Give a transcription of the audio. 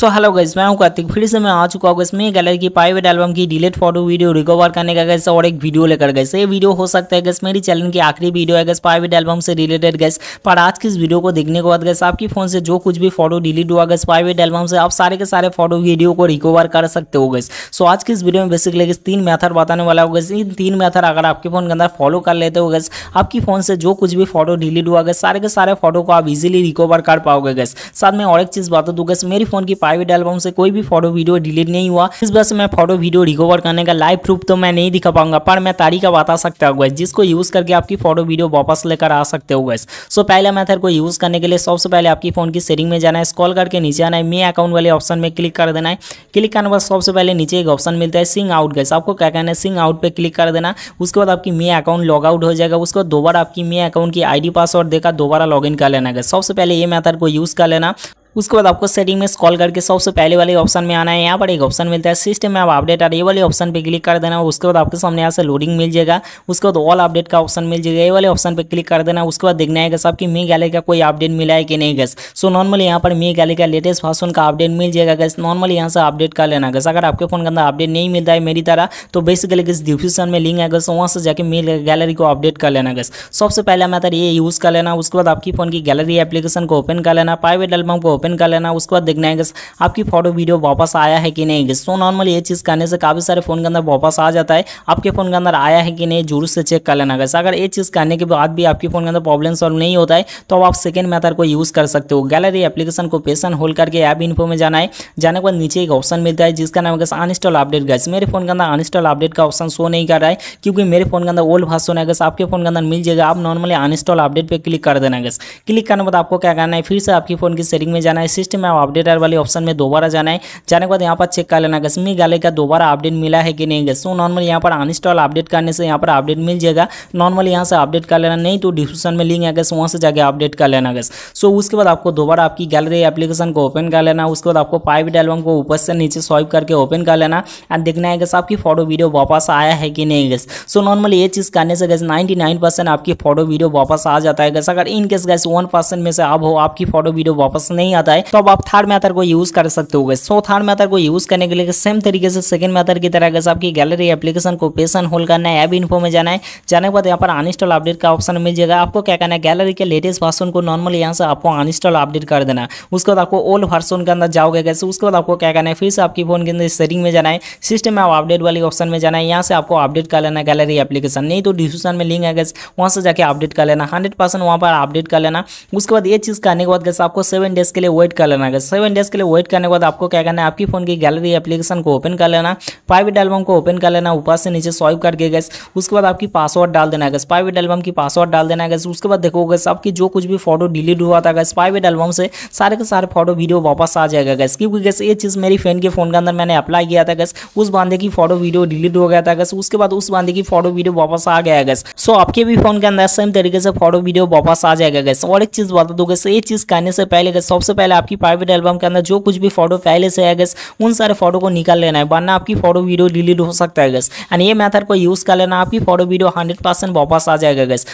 so hello guys मैं हूं कार्तिक फिर से मैं आ चुका हूं गैस मैं गैलरी की प्राइवेट एल्बम की डिलीट फोटो वीडियो रिकवर करने का गैस और एक वीडियो लेकर गए ये वीडियो हो सकता है गैस मेरी चैनल की आखिरी वीडियो है गैस प्राइवेट एल्बम से रिलेटेड गैस पर आज की इस वीडियो को देखने के बाद गैस आपकी फोन से जो कुछ भी फोटो डिलीट हुआ गैस प्राइवेट एल्बम से आप सारे के सारे फोटो वीडियो को रिकवर कर सकते हो गैस सो आज की इस वीडियो में बेसिकली गैस तीन मैथड बताने वाला हो गैस इन तीन मैथड अगर आपके फोन के अंदर फॉलो कर लेते हो गैस आपकी फोन से जो कुछ भी फोटो डिलीट हुआ गैस सारे के सारे फोटो को आप इजिली रिकवर कर पाओगे गैस साथ में और एक चीज बता दूँ गैस मेरी फोन की प्राइवेट एल्बम से कोई भी फोटो वीडियो डिलीट नहीं हुआ इस वजह से मैं फोटो वीडियो रिकवर करने का लाइव प्रूफ तो मैं नहीं दिखा पाऊंगा पर मैं तारीखा बता सकता हूँ गैस जिसको यूज करके आपकी फोटो वीडियो वापस लेकर आ सकते हो गैस सो पहले मैथड को यूज करने के लिए सबसे पहले आपकी फोन की सेटिंग में जाना है स्कॉल करके नीचे आना है मे अकाउंट वाले ऑप्शन में क्लिक कर देना है क्लिक करने के बाद सबसे पहले नीचे एक ऑप्शन मिलता है सिंग आउट गैस आपको क्या कहना है सिंग आउट पर क्लिक कर देना उसके बाद आपकी मे अकाउंट लॉग आउट हो जाएगा उसके बाद दोबारा आपकी मे अकाउंट की आईडी पासवर्ड देकर दोबारा लॉगिन कर लेना गैस सबसे पहले ये मैथड को यूज कर लेना उसके बाद आपको सेटिंग में स्कॉल करके सबसे पहले वाले ऑप्शन में आना है यहाँ पर एक ऑप्शन मिलता है सिस्टम में आप अपडेट आ रही वाले ऑप्शन पे क्लिक कर देना उसके बाद आपके सामने यहाँ से लोडिंग मिल जाएगा उसके बाद ऑल अपडेट का ऑप्शन मिल जाएगा ये वाले ऑप्शन पे क्लिक कर देना उसके बाद देखना है साहब मी मे गैले का कोई अपडेट मिला है कि नहीं गैस सो नॉर्मली यहाँ पर मे गैले का लेटेस्ट फर्सन का अपडेट मिल जाएगा गैस नॉर्मली यहाँ से अपडेट कर लेना गैस अगर आपके फोन के अंदर अपडेट नहीं मिलता है मेरी तरह तो बेसिकली गैस डिस्क्रिप्शन में लिंक है गैस वहाँ से जाकर मे गैलरी को अपडेट कर लेना गैस सबसे पहले मैं ये यूज़ कर लेना उसके बाद आपकी फोन की गैलरी एप्लीकेशन को ओपन कर लेना प्राइवेट एल्बम को ओपन कर लेना उसके बाद देखना है आपकी फोटो वीडियो वापस आया है कि नहीं सो नॉर्मली ये चीज़ करने से काफ़ी सारे फ़ोन के अंदर वापस आ जाता है आपके फ़ोन के अंदर आया है कि नहीं जरूर से चेक कर लेना गैस अगर ये चीज़ करने के बाद भी आपके फ़ोन के अंदर प्रॉब्लम सॉल्व नहीं होता है तो आप सेकेंड मैथड को यूज़ कर सकते हो गैलरी एप्लीकेशन को पेशन होल्ड करके ऐप इन्फो में जाना है जाने के बाद नीचे एक ऑप्शन मिलता है जिसका नाम है अनस्टॉल अपडेट गैस मेरे फ़ोन के अंदर अनस्टॉल अपडेट का ऑप्शन शो नहीं कर रहा है क्योंकि मेरे फ़ोन के अंदर ओल्ड वर्सन है गैस आपके फ़ोन के अंदर मिल जाएगा आप नॉर्मली अनस्टॉल अपडेट पर क्लिक कर देना गैस क्लिक करने के बाद आपको क्या करना है फिर से आपके फ़ोन की सेटिंग में जाना है सिस्टम ऐप अपडेट आर वाले ऑप्शन में दोबारा जाना है जाने के बाद यहाँ पर चेक कर लेना गसमी गाले का दोबारा अपडेट मिला है कि नहीं गए सो नॉर्मल यहाँ पर अनस्टॉल अपडेट करने से यहाँ पर अपडेट मिल जाएगा नॉर्मल यहाँ से अपडेट कर लेना नहीं तो डिस्क्रिप्शन में लिंक है गस वहाँ से जाकर अपडेट कर लेना गस सो उसके बाद आपको दोबारा आपकी गैलरी एप्लीकेशन को ओपन कर लेना उसके बाद आपको प्राइवेट एल्बम को ऊपर से नीचे स्वाइप करके ओपन कर लेना एंड देखना है गस आपकी फोटो वीडियो वापस आया है कि नहीं गस सो नॉर्मल ये चीज़ करने से गस नाइन्टी आपकी फोटो वीडियो वापस आ जाता है गस अगर इनकेस गैस वन में से अब हो आपकी फोटो वीडियो वापस नहीं जाता है तो अब आप थर्ड मैथड को यूज कर सकते हो सो थर्ड मैथड को यूज करने के लिए सेम तरीके से सेकंड मैथड की तरह अगर आपकी गैलरी एप्लीकेशन को पेशन होल्ड करना है ऐप इन्फो में जाना है जाने के बाद यहाँ पर अनस्टॉल अपडेट का ऑप्शन मिल जाएगा आपको क्या करना है गैलरी के लेटेस्ट वर्सन को नॉर्मल यहाँ से आपको अनस्टॉल अपडेट कर देना उसके बाद आपको ओल्ड वर्सन के अंदर जाओगे कैसे उसके बाद आपको क्या करना है फिर से आपकी फोन के अंदर सेटिंग में जाना है सिस्टम में अपडेट वाली ऑप्शन में जाना है यहाँ से आपको अपडेट कर लेना गैलरी एप्लीकेशन नहीं तो डिस्क्रिप्शन में लिंक है गैस वहाँ से जाकर अपडेट कर लेना हंड्रेड परसेंट वहाँ पर अपडेट कर लेना उसके बाद ये चीज़ करने के बाद गैस आपको सेवन डेज के लिए लिए वेट कर लेना सेवन डेज के लिए वेट करने के बाद आपको क्या करना है आपकी फोन की गैलरी एप्लीकेशन को ओपन कर लेना प्राइवेट एल्बम को ओपन कर लेना ऊपर से नीचे स्वाइप करके गए उसके बाद आपकी पासवर्ड डाल देना है प्राइवेट एल्बम की पासवर्ड डाल देना है उसके बाद देखोगे आपकी जो कुछ भी फोटो डिलीट हुआ था गैस प्राइवेट एल्बम से सारे के सारे फोटो वीडियो वापस आ जाएगा गैस क्योंकि गैस ये चीज़ मेरी फ्रेंड के फोन के अंदर मैंने अप्लाई किया था गैस उस बांधे की फोटो वीडियो डिलीट हो गया था गैस उसके बाद उस बांधे की फोटो वीडियो वापस आ गया गैस सो आपके भी फोन के अंदर सेम तरीके से फोटो वीडियो वापस आ जाएगा गैस और एक चीज़ बता दो गैस ये चीज़ करने से पहले गैस सबसे पहले आपकी प्राइवेट एल्बम के अंदर जो कुछ भी फोटो पहले से है गस उन सारे फोटो को निकाल लेना है वरना आपकी फोटो वीडियो डिलीट हो सकता है गस एंड ये मेथड को यूज़ कर लेना आपकी फोटो वीडियो हंड्रेड वापस आ जाएगा गस